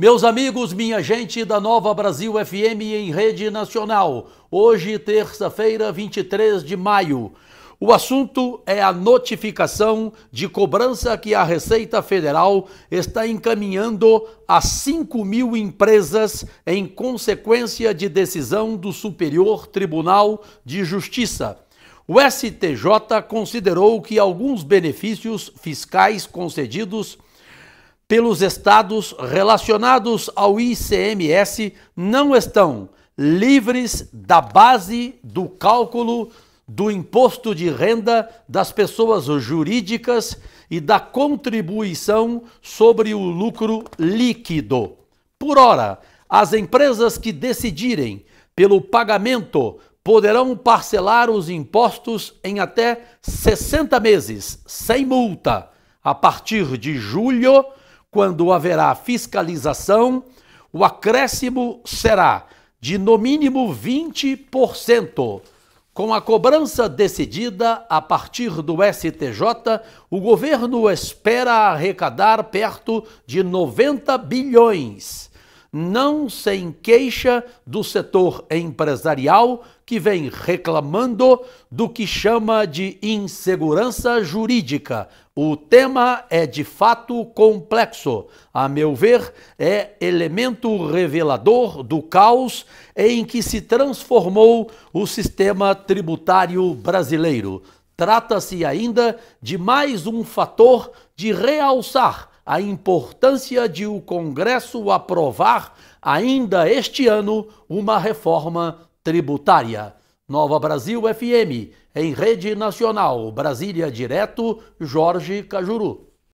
Meus amigos, minha gente da Nova Brasil FM em rede nacional. Hoje, terça-feira, 23 de maio. O assunto é a notificação de cobrança que a Receita Federal está encaminhando a 5 mil empresas em consequência de decisão do Superior Tribunal de Justiça. O STJ considerou que alguns benefícios fiscais concedidos pelos estados relacionados ao ICMS não estão livres da base do cálculo do imposto de renda das pessoas jurídicas e da contribuição sobre o lucro líquido. Por ora, as empresas que decidirem pelo pagamento poderão parcelar os impostos em até 60 meses, sem multa, a partir de julho quando haverá fiscalização, o acréscimo será de no mínimo 20%. Com a cobrança decidida a partir do STJ, o governo espera arrecadar perto de 90 bilhões não se queixa do setor empresarial que vem reclamando do que chama de insegurança jurídica. O tema é de fato complexo. A meu ver, é elemento revelador do caos em que se transformou o sistema tributário brasileiro. Trata-se ainda de mais um fator de realçar a importância de o Congresso aprovar ainda este ano uma reforma tributária. Nova Brasil FM, em rede nacional, Brasília Direto, Jorge Cajuru.